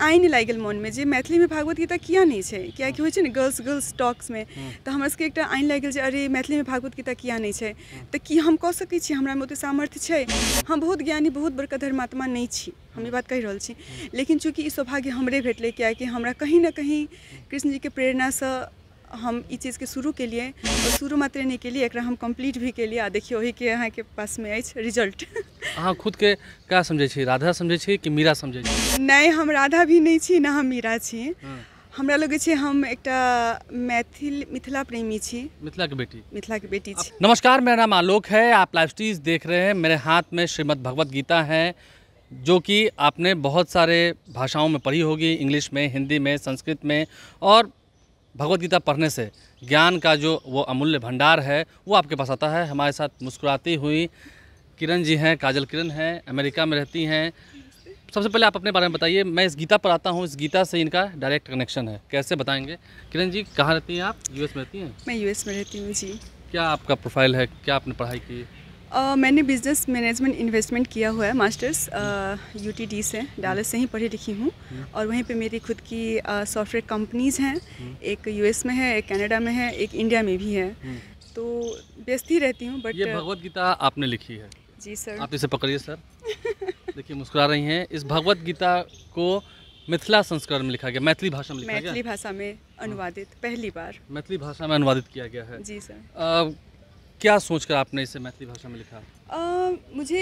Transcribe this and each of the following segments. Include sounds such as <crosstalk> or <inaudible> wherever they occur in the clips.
आइ नहीं लागल मन में मैथिली में भागवत गीता किया नहीं है क्या कि छै गर्ल्स गर्ल्स टॉक्स में तो सबके एक आनि लागि गेल जे अरे में भागवत गीता किया नहीं है तो कि हम कह सकै छी हमरामे सामर्थ्य है हम बहुत ज्ञानी बहुत बड़का धर्मात्मा नहीं छी हम ये बात कह रहा लेकिन चूँकि ई सौभाग्य हमरे भेटलै कियाकि हमरा कृष्ण जी के प्रेरणा से हम इस के शुरू के लिए तो शुरू मात्र के लिए एक हम कम्प्लीट भी लिए आ अहाँ के पास में अछि रिजल्ट अहाँ के क्या समझे छी राधा समझे छी कि मीरा समझे छी नहीं हम राधा भी नहीं छी ना हम मीरा छी हाँ। हमरा लगे हम एक मैथिल मिथिला प्रेमी छी मिथिला के बेटी मिथिला के बेटी छी नमस्कार मेरा नाम आलोक है आप लाइव स्टीज देख रहे हैं मेरे हाथ में श्रीमद भगवद गीता है जो कि आपने बहुत सारे भाषाओं में पढ़ी होगी इंग्लिश में हिंदी में संस्कृत में और भगवत गीता पढ़ने से ज्ञान का जो वो अमूल्य भंडार है वो आपके पास आता है हमारे साथ मुस्कुराती हुई किरण जी हैं काजल किरण हैं अमेरिका में रहती हैं सबसे पहले आप अपने बारे में बताइए मैं इस गीता पर आता हूँ इस गीता से इनका डायरेक्ट कनेक्शन है कैसे बताएंगे किरण जी कहाँ रहती हैं आप यूएस में रहती हैं मैं यूएस में रहती हूँ जी क्या आपका प्रोफाइल है क्या आपने पढ़ाई की Uh, मैंने बिज़नेस मैनेजमेंट इन्वेस्टमेंट किया हुआ है मास्टर्स यू uh, से डालस से ही पढ़ी लिखी हूँ और वहीं पे मेरी खुद की सॉफ्टवेयर uh, कंपनीज़ हैं एक यूएस में है एक कनाडा में है एक इंडिया में भी है तो व्यस्त ही रहती हूँ बट ये भगवत गीता आपने लिखी है जी सर आप इसे पकड़िए सर देखिए मुस्कुरा रही हैं इस भगवत गीता को मिथिला संस्करण में लिखा गया मैथिली भाषा में लिखा मैथिली भाषा में अनुवादित पहली बार मैथिली भाषा में अनुवादित किया गया है जी सर क्या सोचकर आपने इसे मैथिली भाषा में लिखा आ, मुझे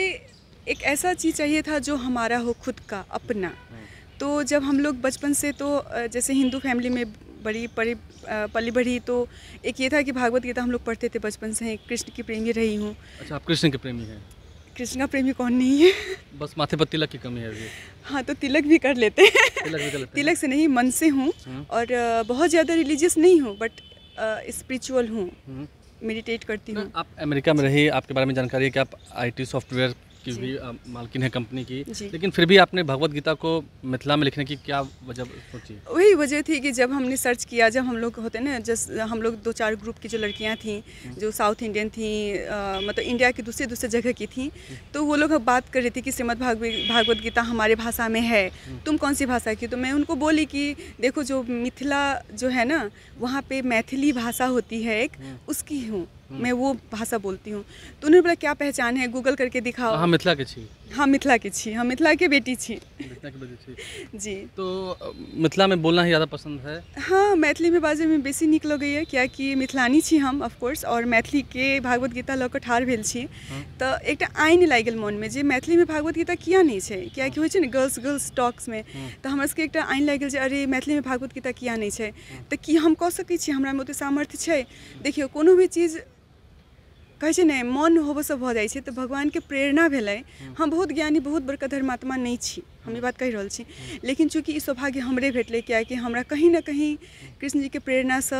एक ऐसा चीज़ चाहिए था जो हमारा हो खुद का अपना हाँ। तो जब हम लोग बचपन से तो जैसे हिंदू फैमिली में बड़ी पड़ी पली बढ़ी तो एक ये था कि भागवत गीता हम लोग पढ़ते थे बचपन से कृष्ण की प्रेमी रही हूँ अच्छा आप कृष्ण के प्रेमी हैं कृष्ण का प्रेमी कौन नहीं है बस माथे पर तिलक की कमी है अभी हाँ तो तिलक भी कर लेते हैं तिलक भी कर लेते तिलक से नहीं मन से हूँ हाँ। और बहुत ज़्यादा रिलीजियस नहीं हूँ बट स्पिरिचुअल हूँ हम्म। मेडिटेट करती हूँ आप अमेरिका में रही आपके बारे में जानकारी है कि आप आईटी सॉफ्टवेयर की भी मालकिन है कंपनी की लेकिन फिर भी आपने भगवत गीता को मिथिला में लिखने की क्या वजह सोची वही वजह थी कि जब हमने सर्च किया जब हम लोग होते ना जस हम लोग दो चार ग्रुप की जो लड़कियाँ थी हम्म। जो साउथ इंडियन थी आ, मतलब इंडिया की दूसरे दूसरे जगह की थी हम्म। तो वो लोग बात कर रही थी कि श्रीमद भागवत गीता हमारे भाषा में है हम्म। तुम कौन सी भाषा की तो मैं उनको बोली कि देखो जो मिथिला जो है ना वहाँ पे मैथिली भाषा होती है एक उसकी हूँ हम्म। मैं वो भाषा बोलती हूँ तो उन्होंने बोला क्या पहचान है गूगल करके दिखाओ हाँ मिथिला के छी हाँ मिथिला के छी हाँ मिथिला के बेटी छी <laughs> जी तो मिथिला में बोलना ही ज़्यादा पसंद है हाँ मैथिली में बाजे में बेसी निकल गई है क्या कि मिथिलानी छी हम ऑफकोर्स और मैथिली के भागवत गीता लऽ कऽ ठाढ़ भेल छी हाँ। तो एक आइन नहीं लागल मन में जो मैथिली में भागवत गीता किया नहीं है क्या कि छै गर्ल्स गर्ल्स टॉक्स में हाँ। तो हमारे एक आइन लागल जे अरे मैथिली में भागवत गीता किया नहीं है हाँ। तो की हम कह सकते हमारे में सामर्थ्य छै देखियो कोनो भी चीज़ कहे नहीं मन मन से भ जाइ तो भगवान के प्रेरणा भेलै हम्म। हम बहुत ज्ञानी बहुत बड़का धर्मात्मा नहीं छी हम ये बात कह रहा छी हम्म। लेकिन चूँकि सौभाग्य हमरे क्या कि हमरा कहीं ना कहीं हम्म। कृष्ण प्रेरणा से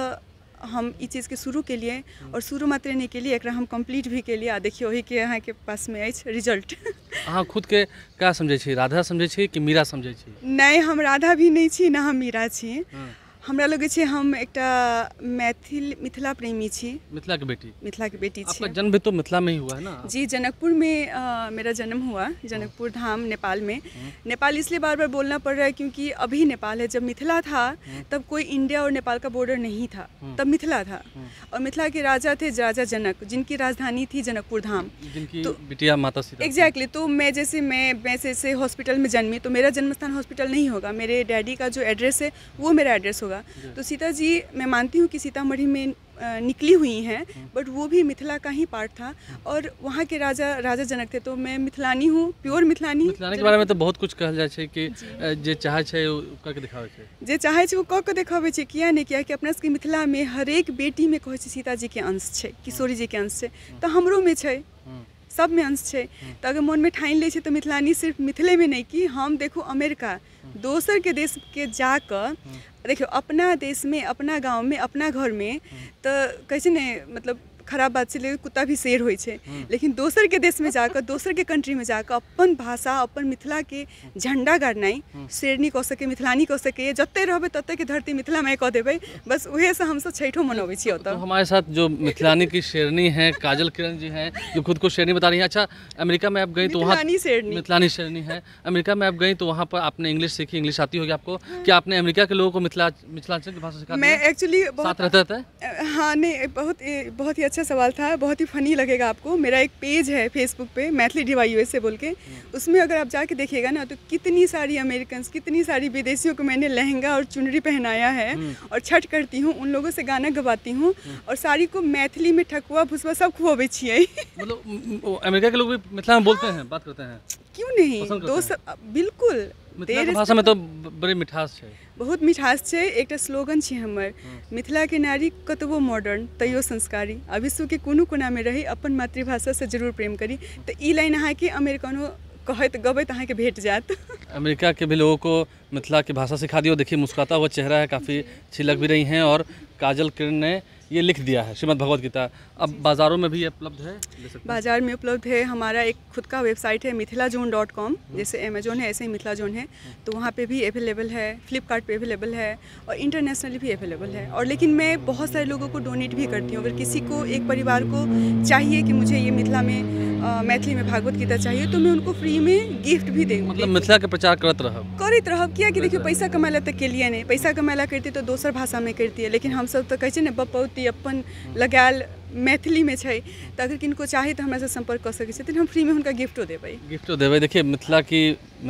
हम चीज़ के शुरू लिए और शुरू मात्र के लिए एक हम कम्प्लीट भी लिए आ देखियौ के पास में अछि रिजल्ट <laughs> अहाँ के क्या समझे राधा समझे कि मीरा समझे नहीं हम राधा भी नहीं छी हम मीरा छी हमरा लगे छे हम एक मैथिल मिथिला प्रेमी छी मिथिला के बेटी मिथिला के बेटी छी आपका जन्म भी तो मिथिला में ही हुआ है ना जी जनकपुर में आ, मेरा जन्म हुआ जनकपुर धाम नेपाल में हम्म। नेपाल इसलिए बार बार बोलना पड़ रहा है क्योंकि अभी नेपाल है जब मिथिला था हम्म। तब कोई इंडिया और नेपाल का बॉर्डर नहीं था हम्म। तब मिथिला था और मिथिला के राजा थे राजा जनक जिनकी राजधानी थी जनकपुर धाम तो बिटिया माता एग्जैक्टली तो मैं जैसे मैं वैसे हॉस्पिटल में जन्मी तो मेरा जन्म स्थान हॉस्पिटल नहीं होगा मेरे डैडी का जो एड्रेस है वो मेरा एड्रेस होगा होगा तो सीता जी मैं मानती हूँ कि सीतामढ़ी में निकली हुई हैं हम्म। बट वो भी मिथिला का ही पार्ट था हम्म। और वहाँ के राजा राजा जनक थे तो मैं मिथिलानी हूँ प्योर मिथिलानी मिथिलानी के बारे में तो बहुत कुछ कहा जाए कि जे चाहे छै जे चाहे वो कह के दिखावे किया नहीं किया कि अपना सबके मिथिला में हर एक बेटी में कहे सीता जी के अंश है किशोरी जी के अंश है तो हमरों में छै हम्म। सब में अंश है हम्म। तो अगर में ठानि ले तो तऽ मिथिलानी सिर्फ में नहीं कि हम देखू अमेरिका हम्म। दोसर के देश जा जाकर हम्म। देखियो अपना में अपना में अपना घर में तो कैसे ने मतलब खराब बात से लेकिन कुत्ता भी शेर होइ छै हम्म। लेकिन जाकर दोसर के कंट्री में जाकर अपन भाषा अपन के झंडा गाड़नाइ हम्म। शेर सके मिथिला नहीं कह सके जत जतै तत के धरती में कह देवे बस उएहसँ से हम सब छठो ओतऽ तो हमारे साथ जो मिथिलानी की शेरनी है काजल किरण जी हैं जो खुद को शेरनी बता रही हैं अच्छा अमेरिका में आप गई तो वहाँ मिथिलानी शेरनी है अमेरिका में आप गई तो वहाँ पर आपने इंग्लिश सीखी इंग्लिश आती होगी आपको हाँ। क्या आपने अमेरिका के लोगों को मिथिला मिथिलांचल की भाषा सीखा मैं एक्चुअली बहुत रहता है हाँ नहीं बहुत बहुत ही अच्छा अच्छा सवाल था बहुत ही फ़नी लगेगा आपको मेरा एक पेज है फेसबुक पे मैथिली डिवाई यू से बोल के हम्म। उसमें अगर आप जाके देखिएगा ना तो कितनी सारी अमेरिकन कितनी सारी विदेशियों को मैंने लहंगा और चुनरी पहनाया है हम्म। और छठ करती हूँ उन लोगों से गाना गवाती हूँ हम्म। और साड़ी को मैथिली में ठकुआ भुसवा सब खुआबे छिए मतलब अमेरिका के लोग भी मिथिला में बोलते हैं बात करते हैं क्यों नहीं दोस्त बिल्कुल भाषा में मतलब तो बड़ी मिठास है बहुत मिठास है एक स्लोगन छै हम्म। मिथिला के नारी कतबो मॉडर्न तैयो संस्कारी आ विश्व के कोनो में रही अपन से जरूर प्रेम करी तो लाइन लाइन के अमेरिकनो कहत अहाँ के भेट जात अमेरिका के भी लोगों को मिथिला की भाषा सिखा दियो देखिए मुस्कुराता हुआ चेहरा है काफ़ी छिलक भी रही हैं और काजल किरण ने ये लिख दिया है श्रीमद भगवत गीता अब बाज़ारों में भी उपलब्ध है बाज़ार में उपलब्ध है हमारा एक खुद का वेबसाइट है मिथिला जोन डॉट कॉम हम्म। जैसे अमेजोन है ऐसे ही मिथिला जोन है हम्म। तो वहाँ पे भी अवेलेबल है फ्लिपकार्ट अवेलेबल है और इंटरनेशनली भी अवेलेबल है और लेकिन मैं बहुत सारे लोगों को डोनेट भी करती हूँ अगर किसी को एक परिवार को चाहिए कि मुझे ये मिथिला में मैथिली में भागवत गीता चाहिए तो मैं उनको फ्री में गिफ्ट भी देंगे मतलब मिथिला के प्रचार करत रह करत रह किया कि देखियो पैसा कमाला तक के लिए नहीं पैसा कमाला करती तो दोसर भाषा में करती है लेकिन हम सब तो कहते ना बपौत प्रति अपन लगा मैथिली में है तो अगर किनको चाहे तो हमारे संपर्क कर सकते हैं हम फ्री में उनका गिफ्टो देव गिफ्टो देवे देखिए मिथिला की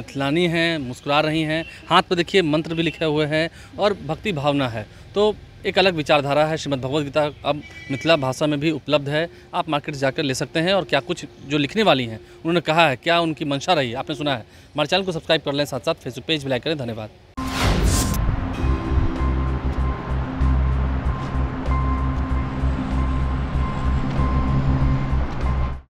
मिथिलानी हैं मुस्कुरा रही हैं हाथ पर देखिए मंत्र भी लिखे हुए हैं और भक्ति भावना है तो एक अलग विचारधारा है श्रीमद भगवद गीता अब मिथिला भाषा में भी उपलब्ध है आप मार्केट जाकर ले सकते हैं और क्या कुछ जो लिखने वाली हैं उन्होंने कहा है क्या उनकी मंशा रही है आपने सुना है हमारे चैनल को सब्सक्राइब कर लें साथ साथ फेसबुक पेज भी लाइक करें धन्यवाद